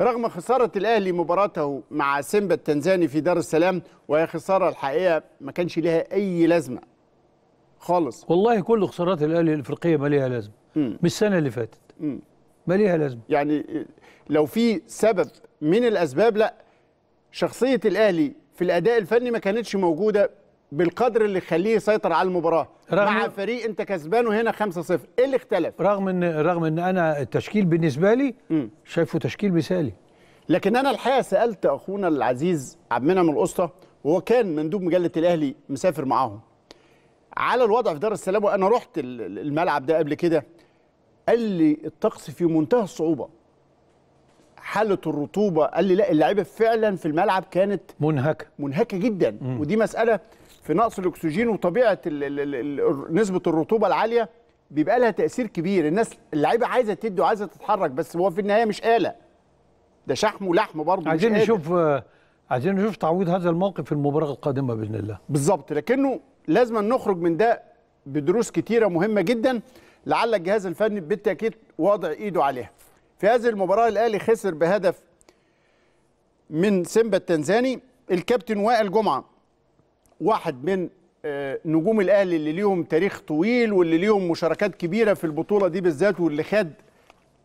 رغم خسارة الأهلي مباراته مع سيمبا التنزاني في دار السلام وهي خسارة الحقيقة ما كانش لها أي لازمة خالص والله كل خسارات الأهلي الإفريقية ما ليها لازمة مش السنة اللي فاتت ما ليها لازمة يعني لو في سبب من الأسباب لا شخصية الأهلي في الأداء الفني ما كانتش موجودة بالقدر اللي يخليه يسيطر على المباراة رغم مع فريق انت كسبانه هنا 5-0 ايه اللي اختلف رغم ان رغم ان انا التشكيل بالنسبه لي شايفه تشكيل مثالي لكن انا الحقيقه سالت اخونا العزيز عبد المنعم القسطى وهو كان مندوب مجله الاهلي مسافر معاهم على الوضع في دار السلام وانا رحت الملعب ده قبل كده قال لي الطقس في منتهى الصعوبه حاله الرطوبه قال لي لا اللعيبه فعلا في الملعب كانت منهكه منهكه جدا م. ودي مساله في نقص الاكسجين وطبيعه نسبه الرطوبه العاليه بيبقى لها تاثير كبير الناس اللعيبه عايزه تدي وعايزه تتحرك بس هو في النهايه مش اله ده شحم ولحم برضه عايزين نشوف عايزين نشوف تعويض هذا الموقف في المباراه القادمه باذن الله بالظبط لكنه لازم نخرج من ده بدروس كتيره مهمه جدا لعل الجهاز الفني بالتاكيد واضع ايده عليها في هذه المباراه الاهلي خسر بهدف من سيمبا التنزاني الكابتن وائل جمعه واحد من آه، نجوم الاهلي اللي ليهم تاريخ طويل واللي ليهم مشاركات كبيره في البطوله دي بالذات واللي خد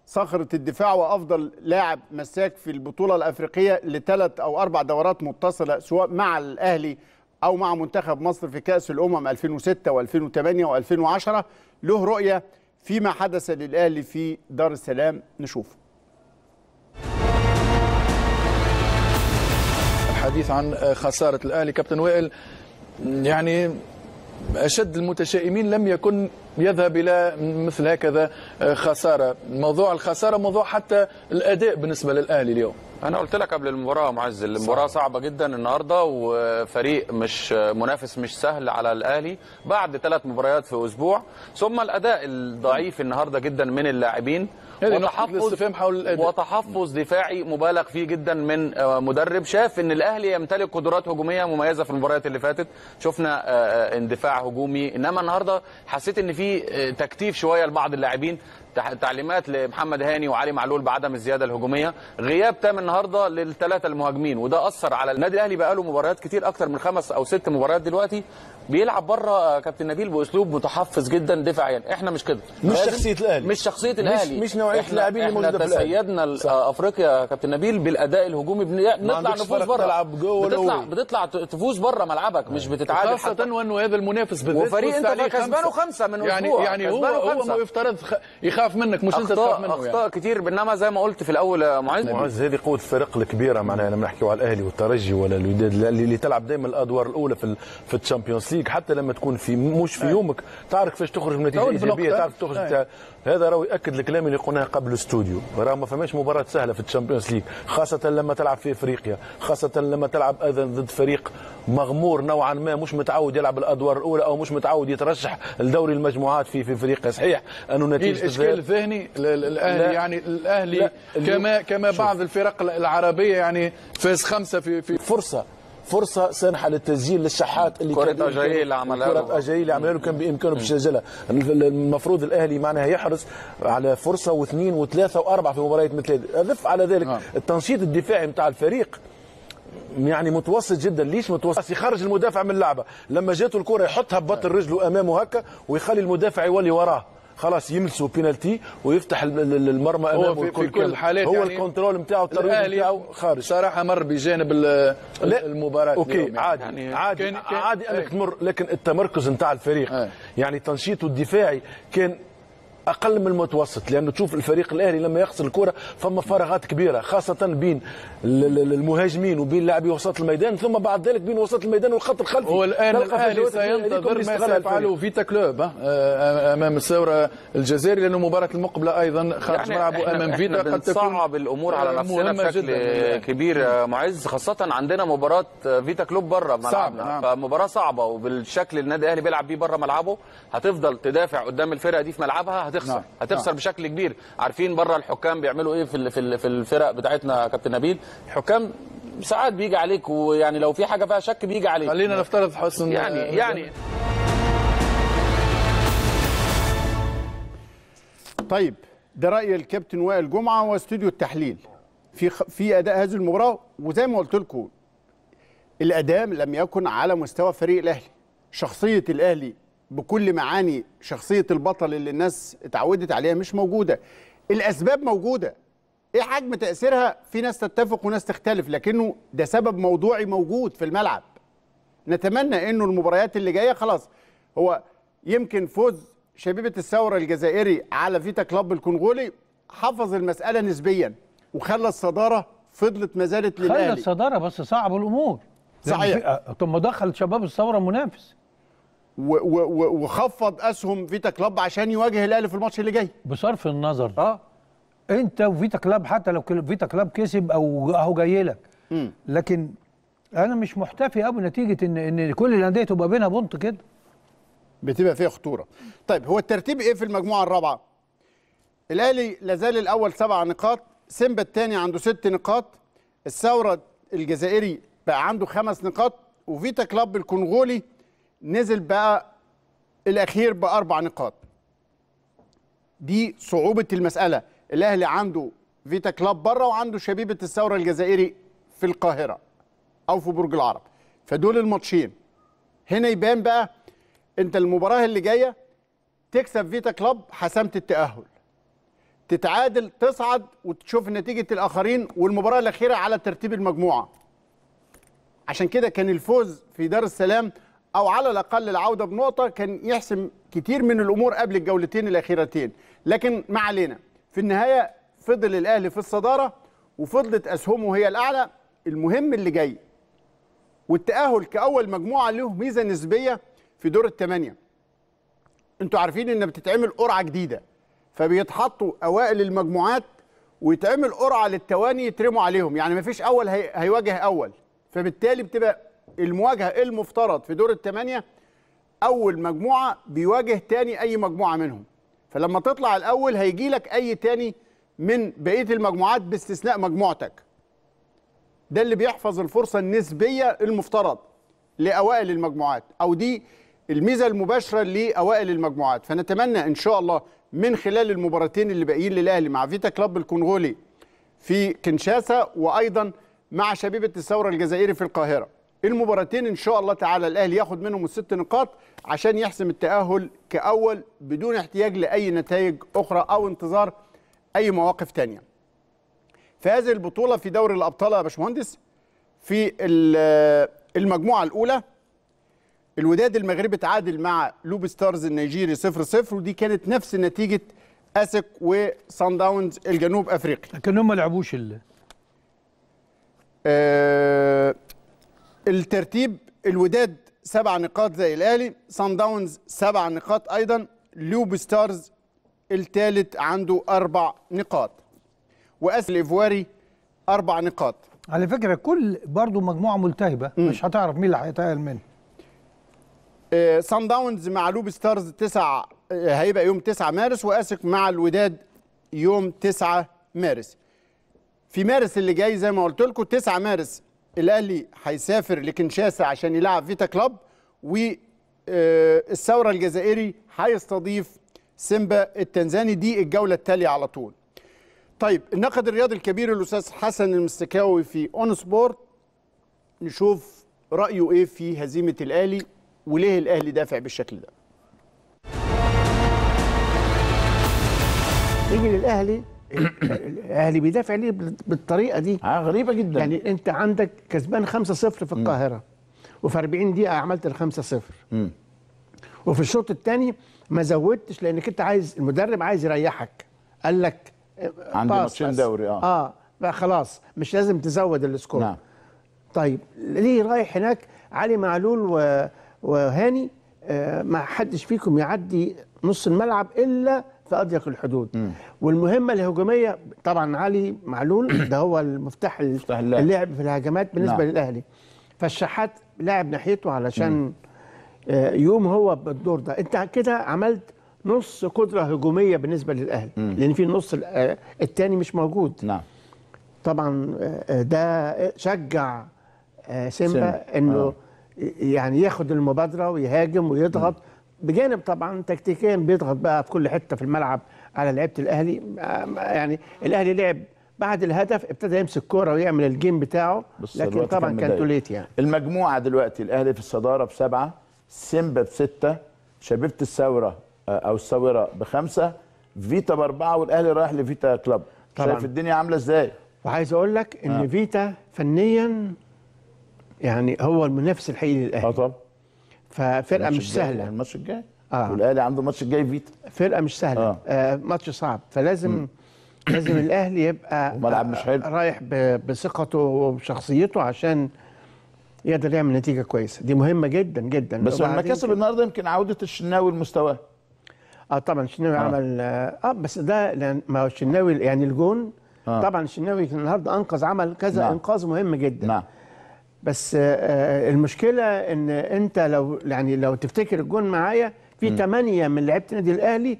صخره الدفاع وافضل لاعب مساك في البطوله الافريقيه لثلاث او اربع دورات متصله سواء مع الاهلي او مع منتخب مصر في كاس الامم 2006 و2008 و2010 له رؤيه فيما حدث للاهلي في دار السلام نشوف الحديث عن آه، خساره الاهلي كابتن وائل يعني أشد المتشائمين لم يكن يذهب إلى مثل هكذا آه، خسارة موضوع الخسارة موضوع حتى الأداء بالنسبة للأهلي اليوم انا قلت لك قبل المباراه يا معز المباراه صعبه جدا النهارده وفريق مش منافس مش سهل على الاهلي بعد ثلاث مباريات في اسبوع ثم الاداء الضعيف النهارده جدا من اللاعبين وتحفظ وتحفظ دفاعي مبالغ فيه جدا من آه، مدرب شاف ان الاهلي يمتلك قدرات هجوميه مميزه في المباريات اللي فاتت شفنا آه، آه، اندفاع هجومي انما النهارده حسيت ان في تكتيف شويه لبعض اللاعبين تعليمات لمحمد هاني وعلي معلول بعدم الزياده الهجوميه غياب تام النهارده للثلاثه المهاجمين وده اثر على النادي الاهلي بقى له مباريات كتير اكتر من خمس او ست مباريات دلوقتي بيلعب بره آه، كابتن نبيل باسلوب متحفظ جدا دفاعيا يعني. احنا مش كده مش شخصيه الاهلي مش شخصيه الاهلي مش, مش نوعيه اللاعبين اللي موجوده في الاهلي تسيدنا آه، افريقيا يا كابتن نبيل بالاداء الهجومي بنطلع نفوز بره تلعب جوه بتطلع بتطلع تفوز بره ملعبك مش أيوة. بتتعادل خاصه وانه هذا المنافس بالذات وفريق انت كسبانه خمسه من يعني اسبوع يعني هو هو يفترض يخاف يخاف منك مش انت تخاف منه يعني. اخطاء يعني. كتير بانما زي ما قلت في الاول يا معز معز هذه قوه الفرق الكبيره معناها لما نحكيوا على الاهلي والترجي ولا الوداد اللي تلعب دائما الادوار الاولى في في الشامبيونز ليج حتى لما تكون في مش في يومك تعرف كيفاش تخرج من نتيجه ايجابيه تعرف تخرج هذا راه ياكد الكلام اللي قلناه قبل الاستوديو راه ما فماش مباراه سهله في الشامبيونز ليج خاصه لما تلعب في افريقيا خاصه لما تلعب اذا ضد فريق مغمور نوعا ما مش متعود يلعب الادوار الاولى او مش متعود يترشح لدوري المجموعات في في افريقيا صحيح انه إيه نتيجه الاشكال الذهني الاهلي يعني الاهلي كما كما بعض الفرق العربيه يعني فاز خمسه في في فرصه فرصه سانحه للتسجيل للشحات اللي كره اجايل اللي عملها كره اجايل اللي عملها كان بامكانه باش يسجلها المفروض الاهلي معناها يحرص على فرصه واثنين وثلاثه واربعه في مباريات مثل هذه اضف على ذلك آه. التنشيط الدفاعي نتاع الفريق يعني متوسط جدا ليش متوسط يخرج المدافع من اللعبه لما جاته الكره يحطها ببطن رجله امامه هكا ويخلي المدافع يولي وراه خلاص يملسوا بينالتي ويفتح المرمى امامه هو في, في كل الحالات هو يعني الكنترول نتاعو الترويج نتاعو خارج صراحه مر بجانب المباراه اوكي يعني عادي يعني عادي كان عادي انك إيه. تمر لكن التمركز نتاع الفريق إيه. يعني تنشيطه الدفاعي كان اقل من المتوسط لانه تشوف الفريق الاهلي لما يخسر الكره فما فراغات كبيره خاصه بين المهاجمين وبين لاعبي وسط الميدان ثم بعد ذلك بين وسط الميدان والخط الخلفي هو الان الاهلي سينتظر ما سيفعله فيتا كلوب آه، آه، امام الثوره الجزائري لانه المباراه المقبله ايضا خارج يعني ملعبه امام فيتا قد تكون صعب الامور على آه، نفسنا بشكل جداً. يعني. كبير معز خاصه عندنا مباراه فيتا كلوب بره ملعبنا نعم. فمباراه صعبه وبالشكل النادي الاهلي بيلعب بيه بره ملعبه هتفضل تدافع قدام الفرقه دي في ملعبها هتخسر نعم. هتخسر نعم. بشكل كبير عارفين بره الحكام بيعملوا ايه في في الفرق بتاعتنا كابتن نبيل الحكام ساعات بيجي عليك ويعني لو في حاجه فيها شك بيجي عليك خلينا نفترض حسن يعني آه، يعني طيب ده راي الكابتن وائل جمعه واستوديو التحليل في في اداء هذه المباراه وزي ما قلت لكم الاداء لم يكن على مستوى فريق الاهلي شخصيه الاهلي بكل معاني شخصيه البطل اللي الناس اتعودت عليها مش موجوده الاسباب موجوده ايه حجم تاثيرها في ناس تتفق وناس تختلف لكنه ده سبب موضوعي موجود في الملعب نتمنى انه المباريات اللي جايه خلاص هو يمكن فوز شبيبه الثوره الجزائري على فيتا كلاب الكونغولي حفظ المساله نسبيا وخلى الصداره فضلت ما زالت للاهلي خلى الصداره بس صعب الامور صحيح آه، طب ما دخل شباب الثوره منافس وخفض اسهم فيتا كلاب عشان يواجه الاهلي في الماتش اللي جاي بصرف النظر اه انت وفيتا كلاب حتى لو فيتا كلاب كسب او اهو جاي لك لكن انا مش محتفي قوي نتيجه ان ان كل الانديه تبقى بينها بونت كده بتبقى فيها خطوره طيب هو الترتيب ايه في المجموعه الرابعه الاهلي لازال الاول سبع نقاط سيمبا الثاني عنده ست نقاط الثوره الجزائري بقى عنده خمس نقاط وفيتا كلاب الكونغولي نزل بقى الاخير باربع نقاط دي صعوبه المساله الاهلي عنده فيتا كلاب بره وعنده شبيبه الثوره الجزائري في القاهره او في برج العرب فدول الماتشين هنا يبان بقى انت المباراه اللي جايه تكسب فيتا كلاب حسمت التاهل تتعادل تصعد وتشوف نتيجه الاخرين والمباراه الاخيره على ترتيب المجموعه عشان كده كان الفوز في دار السلام او على الاقل العوده بنقطه كان يحسم كتير من الامور قبل الجولتين الاخيرتين لكن ما علينا في النهايه فضل الاهلي في الصداره وفضلت اسهمه هي الاعلى المهم اللي جاي والتاهل كاول مجموعه له ميزه نسبيه في دور الثمانيه انتوا عارفين ان بتتعمل قرعه جديده فبيتحطوا اوائل المجموعات ويتعمل قرعه للتواني يترموا عليهم يعني مفيش اول هي... هيواجه اول فبالتالي بتبقى المواجهه المفترض في دور الثمانيه اول مجموعه بيواجه تاني اي مجموعه منهم فلما تطلع الاول هيجي لك اي تاني من بقيه المجموعات باستثناء مجموعتك ده اللي بيحفظ الفرصه النسبيه المفترض لاوائل المجموعات او دي الميزه المباشره لاوائل المجموعات فنتمنى ان شاء الله من خلال المباراتين اللي باقيين للاهلي مع فيتا كلاب الكونغولي في كنشاسا وايضا مع شبيبه الثوره الجزائري في القاهره المباراتين ان شاء الله تعالى الاهلي ياخد منهم الست نقاط عشان يحسم التاهل كاول بدون احتياج لاي نتائج اخرى او انتظار اي مواقف تانية في هذه البطوله في دوري الابطال يا باشمهندس في المجموعه الاولى الوداد المغربي تعادل مع لوب ستارز النيجيري 0 0 ودي كانت نفس نتيجه اسك وسان داونز الجنوب افريقي لكن هم ما لعبوش ال آه الترتيب الوداد سبع نقاط زي الاهلي سان داونز سبع نقاط ايضا لوب ستارز الثالث عنده اربع نقاط واس الايفواري اربع نقاط على فكره كل برضه مجموعه ملتهبه م. مش هتعرف مين اللي هيتاهل منه آه، سان داونز مع لوب ستارز تسع آه، هيبقى يوم 9 مارس واسك مع الوداد يوم 9 مارس في مارس اللي جاي زي ما قلت لكم 9 مارس الاهلي هيسافر لكنشاسا عشان يلعب فيتا كلاب والثوره آه، الجزائري هيستضيف سيمبا التنزاني دي الجوله التاليه على طول. طيب النقد الرياضي الكبير الاستاذ حسن المستكاوي في اون سبورت نشوف رايه ايه في هزيمه الاهلي وليه الاهلي دافع بالشكل ده. يجي للاهلي الاهلي بيدافع ليه بالطريقه دي اه غريبه جدا يعني انت عندك كسبان 5-0 في القاهره وفي 40 دقيقه عملت ال 5-0 وفي الشوط الثاني ما زودتش لانك انت عايز المدرب عايز يريحك قال لك آه، عندي ماتشين دوري اه اه بقى خلاص مش لازم تزود السكور نعم طيب ليه رايح هناك علي معلول و... وهاني آه ما حدش فيكم يعدي نص الملعب الا في اضيق الحدود مم. والمهمه الهجوميه طبعا علي معلول ده هو المفتاح اللعب في الهجمات بالنسبه نعم. للاهلي فالشحات لعب ناحيته علشان م. آه، يوم هو بالدور ده انت كده عملت نص قدره هجوميه بالنسبه للاهلي لان في النص آه، الثاني مش موجود نعم طبعا آه، ده شجع سيمبا انه آه. يعني ياخد المبادره ويهاجم ويضغط مم. بجانب طبعا تكتيكيا بيضغط بقى في كل حته في الملعب على لعيبه الاهلي يعني الاهلي لعب بعد الهدف ابتدى يمسك كرة ويعمل الجيم بتاعه لكن طبعا كان توليت يعني المجموعه دلوقتي الاهلي في الصداره بسبعه سيمبا بسته شبيبه الثوره آه، او الثوره بخمسه فيتا باربعه والاهلي رايح لفيتا كلاب طبعا شايف الدنيا عامله ازاي وعايز اقول لك ان آه. فيتا فنيا يعني هو المنافس الحقيقي للاهلي اه طبعا ففرقه مش سهله يعني الماتش الجاي اه والاهلي عنده الماتش الجاي فيتا فرقه مش سهله آه. آه ماتش صعب فلازم لازم الاهلي يبقى ملعب مش حلو رايح بثقته وبشخصيته عشان يقدر يعمل نتيجه كويسه دي مهمه جدا جدا بس لما كسب النهارده يمكن عوده الشناوي لمستواه اه طبعا الشناوي آه. عمل اه, آه، بس ده لأن ما هو الشناوي يعني الجون آه. طبعا الشناوي النهارده انقذ عمل كذا نعم. انقاذ مهم جدا نعم بس آه، آه، المشكله ان انت لو يعني لو تفتكر الجون معايا في ثمانيه من لعيبه النادي الاهلي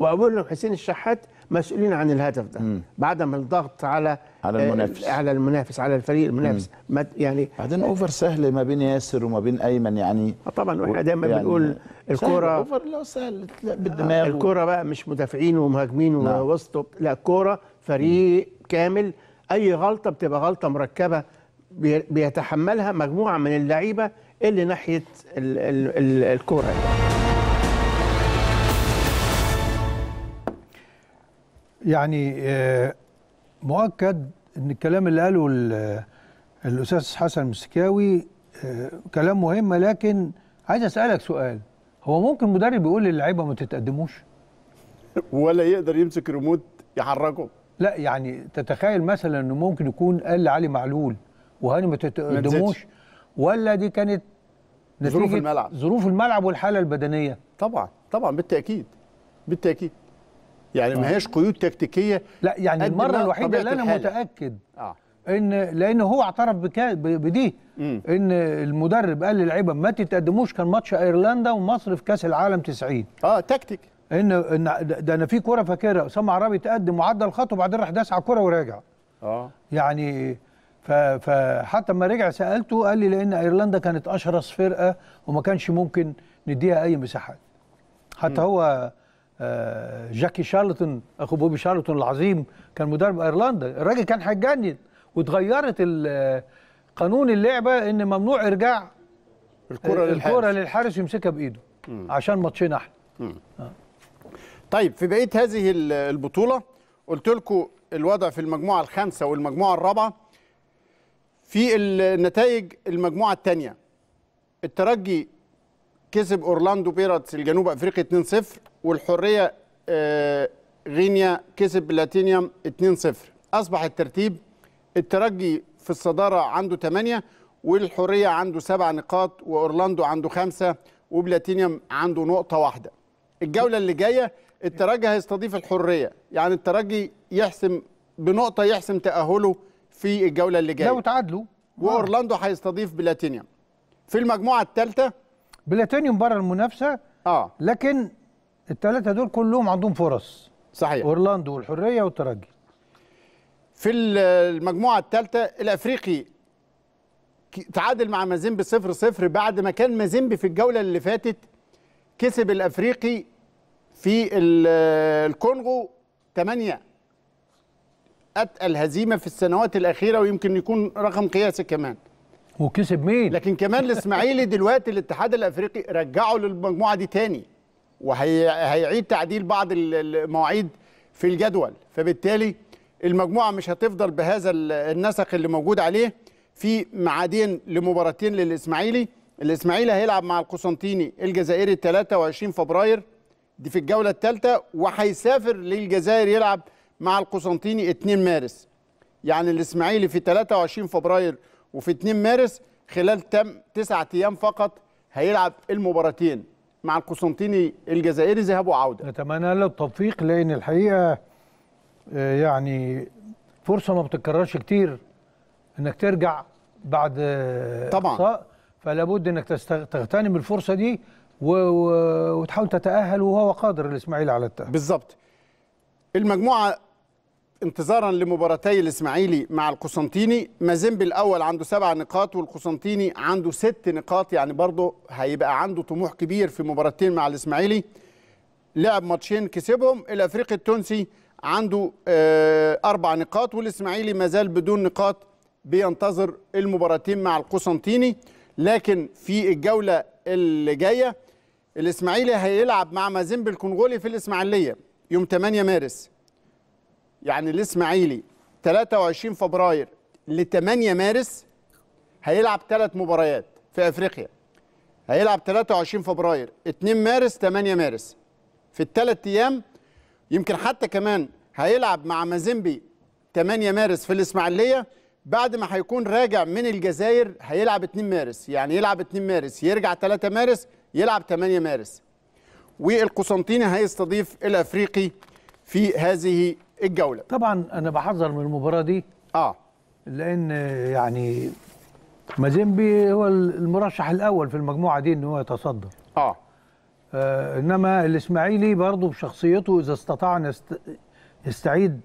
لهم حسين الشحات مسؤولين عن الهدف ده مم. بعدم الضغط على على آه، المنافس على المنافس على الفريق المنافس يعني بعدين اوفر سهل ما بين ياسر وما بين ايمن يعني طبعا واحنا دايما يعني بنقول الكوره اوفر لو سهل بالدماغ الكوره بقى مش مدافعين ومهاجمين نعم. ووسط لا كوره فريق مم. كامل اي غلطه بتبقى غلطه مركبه بيتحملها مجموعه من اللعيبه اللي ناحيه الكوره يعني آه، مؤكد ان الكلام اللي قاله الاستاذ حسن مسكاوي آه، كلام مهم لكن عايز اسالك سؤال هو ممكن مدرب يقول للعيبه ما تتقدموش ولا يقدر يمسك ريموت يحركه لا يعني تتخيل مثلا انه ممكن يكون قال لعلي معلول وهاني ما تقدموش ولا دي كانت ظروف الملعب ظروف الملعب والحاله البدنيه طبعا طبعا بالتاكيد بالتاكيد يعني ما هياش قيود تكتيكيه لا يعني المره الوحيده اللي انا الحالة. متاكد آه. ان لان هو اعترف بدي مم. ان المدرب قال للعيبه ما تتقدموش كان ماتش ايرلندا ومصر في كاس العالم 90 اه تكتيك ان ان ده انا في كوره فاكرها اسامه عرابي تقدم وعدى الخط وبعدين راح داس على الكوره وراجع اه يعني فحتى لما رجع سالته قال لي لان ايرلندا كانت اشرس فرقه وما كانش ممكن نديها اي مساحات حتى هو آه، جاكي شارلتون اخو بوبي شارلتون العظيم كان مدرب ايرلندا الراجل كان هيتجنن واتغيرت قانون اللعبه ان ممنوع ارجاع الكره آه، للحارس الكره للحارس يمسكها بايده م. عشان ماتشين احنا آه. طيب في بقيه هذه البطوله قلت لكم الوضع في المجموعه الخامسه والمجموعه الرابعه في النتائج المجموعه الثانيه الترجي كسب اورلاندو بيرتس الجنوب افريقي 2-0 والحريه آه، غينيا كسب بلاتينيوم 2-0 اصبح الترتيب الترجي في الصداره عنده 8 والحريه عنده 7 نقاط واورلاندو عنده 5 وبلاتينيوم عنده نقطه واحده الجوله اللي جايه الترجي هيستضيف الحريه يعني الترجي يحسم بنقطه يحسم تاهله في الجوله اللي جايه لو تعادلوا واورلاندو آه. هيستضيف بلاتينيوم في المجموعه الثالثه بلاتينيوم بره المنافسه اه لكن الثلاثه دول كلهم عندهم فرص صحيح اورلاندو والحريه والترجي في المجموعه الثالثه الافريقي تعادل مع مازيمبي 0 0 بعد ما كان مازيمبي في الجوله اللي فاتت كسب الافريقي في الكونغو 8 اتقل الهزيمه في السنوات الاخيره ويمكن يكون رقم قياسي كمان وكسب مين لكن كمان الاسماعيلي دلوقتي الاتحاد الافريقي رجعه للمجموعه دي تاني وهيعيد تعديل بعض المواعيد في الجدول فبالتالي المجموعه مش هتفضل بهذا النسق اللي موجود عليه في معادين لمباراتين للاسماعيلي الاسماعيلي هيلعب مع القسنطيني الجزائري 23 فبراير دي في الجوله الثالثه وهيسافر للجزائر يلعب مع القسنطيني 2 مارس يعني الاسماعيلي في 23 فبراير وفي 2 مارس خلال تم 9 ايام فقط هيلعب المباراتين مع القسنطيني الجزائري ذهاب وعوده نتمنى له التوفيق لان الحقيقه آه، يعني فرصه ما بتتكررش كتير انك ترجع بعد آه، طبعا فلا بد انك تغتنم الفرصه دي و... وتحاول تتاهل وهو قادر الاسماعيلي على التاهل بالظبط المجموعه انتظارا لمباراتي الاسماعيلي مع القسنطيني مازيمبي الاول عنده سبع نقاط والقسنطيني عنده ست نقاط يعني برضه هيبقى عنده طموح كبير في مباراتين مع الاسماعيلي لعب ماتشين كسبهم الافريقي التونسي عنده آه، اربع نقاط والاسماعيلي ما زال بدون نقاط بينتظر المباراتين مع القسنطيني لكن في الجوله اللي جايه الاسماعيلي هيلعب مع مازيمبي الكونغولي في الاسماعيليه يوم 8 مارس يعني الاسماعيلي 23 فبراير ل 8 مارس هيلعب ثلاث مباريات في افريقيا هيلعب 23 فبراير 2 مارس 8 مارس في الثلاث ايام يمكن حتى كمان هيلعب مع مازيمبي 8 مارس في الاسماعيليه بعد ما هيكون راجع من الجزائر هيلعب 2 مارس يعني يلعب 2 مارس يرجع 3 مارس يلعب 8 مارس والقسنطيني هيستضيف الافريقي في هذه الجوله طبعا انا بحذر من المباراه دي اه لان يعني مازيمبي هو المرشح الاول في المجموعه دي ان هو يتصدر اه, آه انما الاسماعيلي برضه بشخصيته اذا استطاع ان يستعيد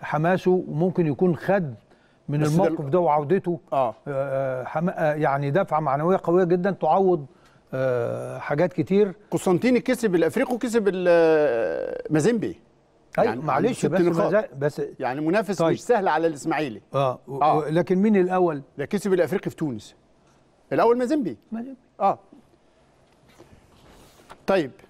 حماسه ممكن يكون خد من الموقف ده وعودته آه. آه،, آه،, آه يعني دفعه معنويه قويه جدا تعوض آه حاجات كتير قسطنطيني كسب الافريقي وكسب آه، مازيمبي أيوة، يعني أيوة معلش بس نقاط. بس يعني منافس طيب. مش سهل على الاسماعيلي آه. اه لكن مين الاول؟ ده كسب الافريقي في تونس الاول مازيمبي مازيمبي اه طيب